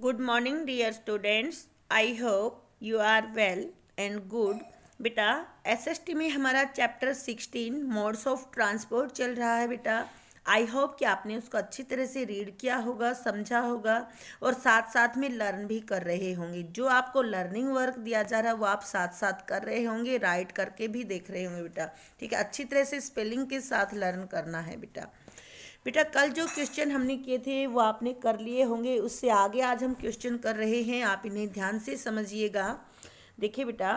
good morning dear students i hope you are well and good बेटा टी में हमारा चैप्टर 16 मोड्स ऑफ ट्रांसपोर्ट चल रहा है बेटा आई होप कि आपने उसको अच्छी तरह से रीड किया होगा समझा होगा और साथ साथ में लर्न भी कर रहे होंगे जो आपको लर्निंग वर्क दिया जा रहा है वो आप साथ साथ कर रहे होंगे राइट करके भी देख रहे होंगे बेटा ठीक है अच्छी तरह से स्पेलिंग के साथ लर्न करना है बेटा बेटा कल जो क्वेश्चन हमने किए थे वो आपने कर लिए होंगे उससे आगे आज हम क्वेश्चन कर रहे हैं आप इन्हें ध्यान से समझिएगा देखिए बेटा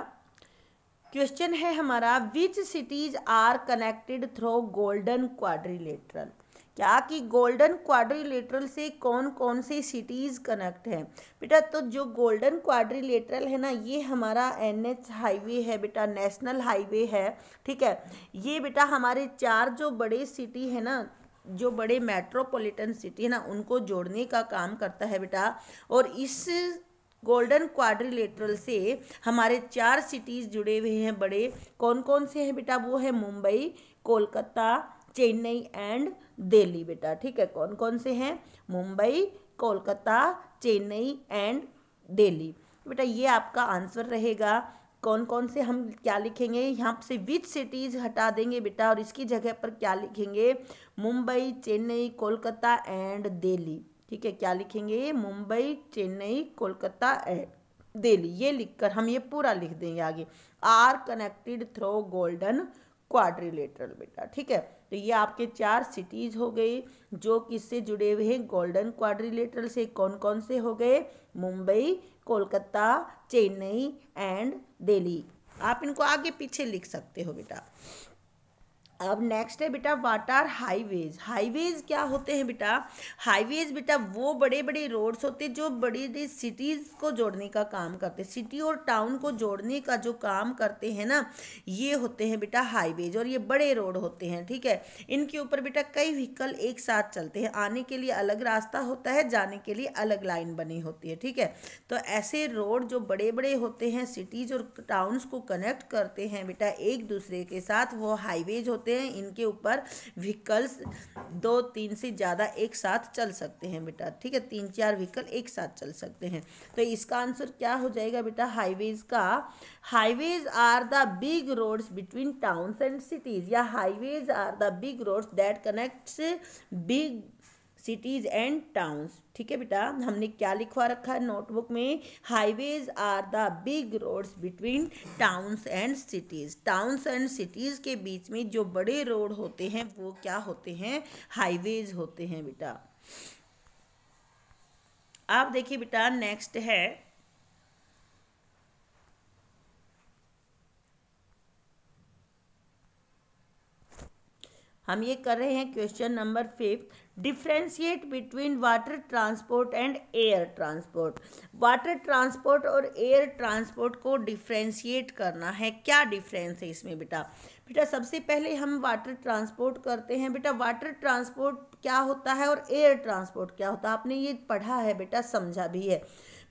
क्वेश्चन है हमारा which cities are connected through golden quadrilateral क्या कि गोल्डन क्वाड्रिलेटरल से कौन कौन से सिटीज़ कनेक्ट हैं बेटा तो जो गोल्डन क्वाड्रिलेटरल है ना ये हमारा एनएच हाईवे है बेटा नेशनल हाईवे है ठीक है ये बेटा हमारे चार जो बड़े सिटी है ना जो बड़े मेट्रोपॉलिटन सिटी है ना उनको जोड़ने का काम करता है बेटा और इस गोल्डन क्वाड्रिलेटरल से हमारे चार सिटीज़ जुड़े हुए हैं बड़े कौन कौन से हैं बेटा वो है मुंबई कोलकाता चेन्नई एंड दिल्ली बेटा ठीक है कौन कौन से हैं मुंबई कोलकाता चेन्नई एंड दिल्ली बेटा ये आपका आंसर रहेगा कौन कौन से हम क्या लिखेंगे यहाँ से विच सिटीज़ हटा देंगे बेटा और इसकी जगह पर क्या लिखेंगे मुंबई चेन्नई कोलकाता एंड दिल्ली ठीक है क्या लिखेंगे मुंबई चेन्नई कोलकाता एंड दिल्ली ये लिखकर हम ये पूरा लिख देंगे आगे are connected through golden quadrilateral बेटा ठीक है तो ये आपके चार सिटीज़ हो गए जो किससे जुड़े हुए हैं गोल्डन क्वाड्रिलेटरल से कौन कौन से हो गए मुंबई कोलकाता चेन्नई एंड दिल्ली आप इनको आगे पीछे लिख सकते हो बेटा अब नेक्स्ट है बेटा वाट आर हाईवेज हाईवेज क्या होते हैं बेटा हाईवेज बेटा वो बड़े बड़े रोड्स होते हैं जो बड़ी बड़ी सिटीज़ को जोड़ने का काम करते हैं सिटी और टाउन को जोड़ने का जो काम करते हैं ना ये होते हैं बेटा हाईवेज और ये बड़े रोड होते हैं ठीक है इनके ऊपर बेटा कई व्हीकल एक साथ चलते हैं आने के लिए अलग रास्ता होता है जाने के लिए अलग लाइन बनी होती है ठीक है तो ऐसे रोड जो बड़े बड़े होते हैं सिटीज़ और टाउन्स को कनेक्ट करते हैं बेटा एक दूसरे के साथ वो हाईवेज होते होते हैं इनके ऊपर व्हीकल्स दो तीन से ज़्यादा एक साथ चल सकते हैं बेटा ठीक है तीन चार व्हीकल एक साथ चल सकते हैं तो इसका आंसर क्या हो जाएगा बेटा हाईवेज का highways are the big roads between towns and cities या highways are the big roads that connects big cities and towns ठीक है बेटा हमने क्या लिखवा रखा है नोटबुक में highways are the big roads between towns and cities towns and cities के बीच में जो बड़े रोड होते हैं वो क्या होते हैं हाईवेज होते हैं बेटा आप देखिए बेटा नेक्स्ट है हम ये कर रहे हैं question number fifth differentiate between water transport and air transport water transport और एयर ट्रांसपोर्ट को डिफ्रेंशिएट करना है क्या डिफरेंस है इसमें बेटा बेटा सबसे पहले हम वाटर ट्रांसपोर्ट करते हैं बेटा वाटर ट्रांसपोर्ट क्या होता है और एयर ट्रांसपोर्ट क्या होता है आपने ये पढ़ा है बेटा समझा भी है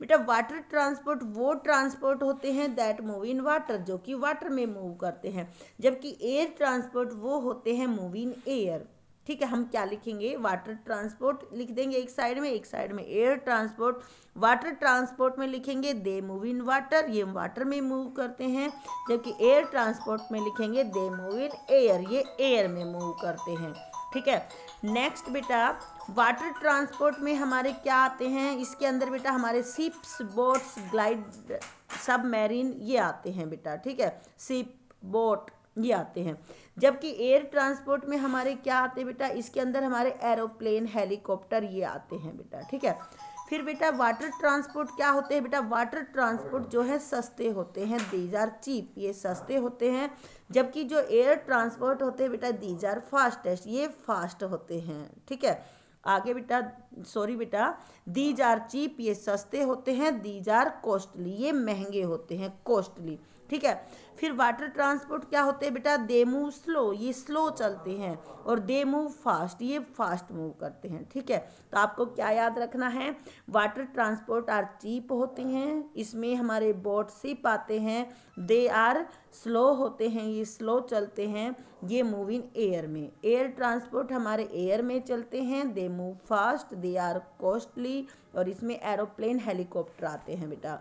बेटा वाटर ट्रांसपोर्ट वो ट्रांसपोर्ट होते हैं दैट मूव इन वाटर जो कि वाटर में मूव करते हैं जबकि एयर ट्रांसपोर्ट वो होते हैं मूव इन एयर ठीक है हम क्या लिखेंगे वाटर ट्रांसपोर्ट लिख देंगे एक साइड में एक साइड में एयर ट्रांसपोर्ट वाटर ट्रांसपोर्ट में लिखेंगे दे मूव इन वाटर ये वाटर में मूव करते हैं जबकि एयर ट्रांसपोर्ट में लिखेंगे दे मूव इन एयर ये एयर में मूव करते हैं ठीक है नेक्स्ट बेटा वाटर ट्रांसपोर्ट में हमारे क्या आते हैं इसके अंदर बेटा हमारे सिप्स बोट्स ग्लाइड सब ये आते हैं बेटा ठीक है सिप बोट ये आते हैं जबकि एयर ट्रांसपोर्ट में हमारे क्या आते हैं बेटा इसके अंदर हमारे एरोप्लेन हेलीकॉप्टर ये आते हैं बेटा ठीक है फिर बेटा वाटर ट्रांसपोर्ट क्या होते हैं बेटा वाटर ट्रांसपोर्ट जो है सस्ते होते हैं दीज आर चीप ये सस्ते होते हैं जबकि जो एयर ट्रांसपोर्ट होते हैं बेटा दीज आर फास्टेस्ट ये फास्ट होते हैं ठीक है आगे बेटा सॉरी बेटा दीज आर चीप ये सस्ते होते हैं दीज आर कॉस्टली ये महंगे होते हैं कॉस्टली ठीक है फिर वाटर ट्रांसपोर्ट क्या होते हैं बेटा दे मूव स्लो ये स्लो चलते हैं और दे मूव फास्ट ये फास्ट मूव करते हैं ठीक है तो आपको क्या याद रखना है वाटर ट्रांसपोर्ट आर चीप होते हैं इसमें हमारे बोट सिप आते हैं दे आर स्लो होते हैं ये स्लो चलते हैं ये मूव इन एयर में एयर ट्रांसपोर्ट हमारे एयर में चलते हैं they move fast they are costly और इसमें एरोप्लेन हेलीकॉप्टर आते हैं बेटा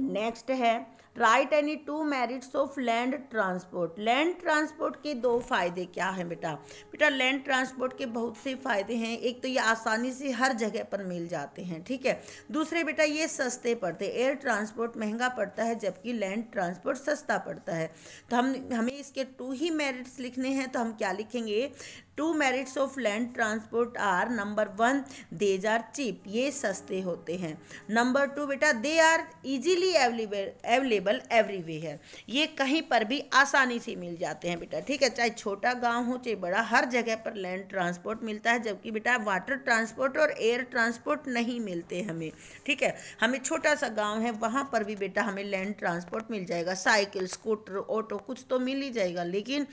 नेक्स्ट है write any two merits of land transport land transport के दो फ़ायदे क्या हैं बेटा बेटा लैंड ट्रांसपोर्ट के बहुत से फ़ायदे हैं एक तो ये आसानी से हर जगह पर मिल जाते हैं ठीक है दूसरे बेटा ये सस्ते पड़ते एयर ट्रांसपोर्ट महंगा पड़ता है जबकि लैंड ट्रांसपोर्ट सस्ता पड़ता है तो हम हमें इसके टू ही मेरिट्स लिखने हैं तो हम क्या लिखेंगे two merits of land transport are number one these are cheap ये सस्ते होते हैं नंबर टू बेटा they are easily available everywhere ये कहीं पर भी आसानी से मिल जाते हैं बेटा ठीक है चाहे छोटा गांव हो चाहे बड़ा हर जगह पर लैंड ट्रांसपोर्ट मिलता है जबकि बेटा वाटर ट्रांसपोर्ट और एयर ट्रांसपोर्ट नहीं मिलते हमें ठीक है हमें छोटा सा गाँव है वहाँ पर भी बेटा हमें लैंड ट्रांसपोर्ट मिल जाएगा साइकिल स्कूटर ऑटो कुछ तो मिल ही जाएगा लेकिन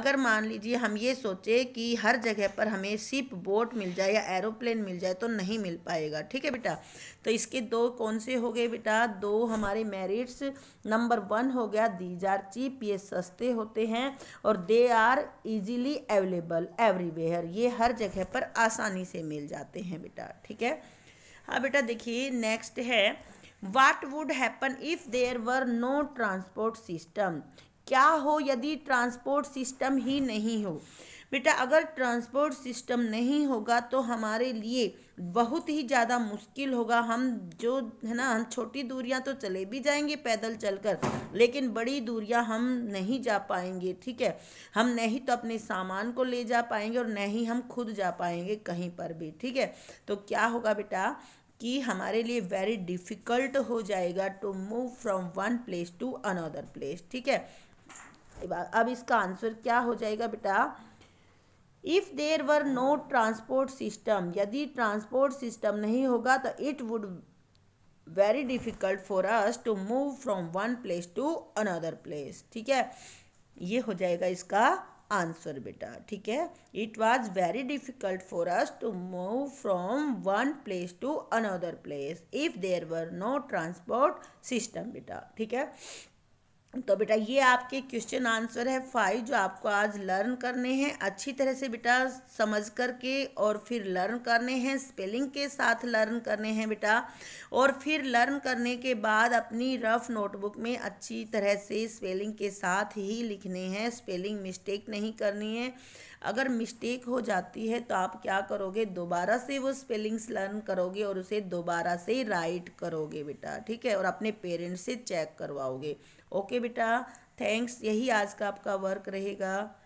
अगर मान लीजिए हम ये सोचें कि कि हर जगह पर हमें सिप बोट मिल जाए या एरोप्लेन मिल जाए तो नहीं मिल पाएगा ठीक है बेटा तो इसके दो कौन से हो गए बेटा दो हमारे मेरिट्स नंबर वन हो गया दीज आर चीप ये सस्ते होते हैं और they are easily available everywhere ये हर जगह पर आसानी से मिल जाते हैं बेटा ठीक है हाँ बेटा देखिए नेक्स्ट है what would happen if there were no transport system क्या हो यदि ट्रांसपोर्ट सिस्टम ही नहीं हो बेटा अगर ट्रांसपोर्ट सिस्टम नहीं होगा तो हमारे लिए बहुत ही ज़्यादा मुश्किल होगा हम जो है ना हम छोटी दूरियां तो चले भी जाएंगे पैदल चलकर लेकिन बड़ी दूरियां हम नहीं जा पाएंगे ठीक है हम नहीं तो अपने सामान को ले जा पाएंगे और नहीं हम खुद जा पाएंगे कहीं पर भी ठीक है तो क्या होगा बेटा कि हमारे लिए वेरी डिफ़िकल्ट हो जाएगा to move from one place to another place ठीक है अब इसका आंसर क्या हो जाएगा बेटा if there were no transport system यदि ट्रांसपोर्ट सिस्टम नहीं होगा तो it would very difficult for us to move from one place to another place ठीक है ये हो जाएगा इसका आंसर बेटा ठीक है it was very difficult for us to move from one place to another place if there were no transport system बेटा ठीक है तो बेटा ये आपके क्वेश्चन आंसर है फाइव जो आपको आज लर्न करने हैं अच्छी तरह से बेटा समझ करके और फिर लर्न करने हैं स्पेलिंग के साथ लर्न करने हैं बेटा और फिर लर्न करने के बाद अपनी रफ नोटबुक में अच्छी तरह से स्पेलिंग के साथ ही लिखने हैं स्पेलिंग मिस्टेक नहीं करनी है अगर मिस्टेक हो जाती है तो आप क्या करोगे दोबारा से वो स्पेलिंग्स लर्न करोगे और उसे दोबारा से राइट करोगे बेटा ठीक है और अपने पेरेंट्स से चेक करवाओगे ओके बेटा थैंक्स यही आज का आपका वर्क रहेगा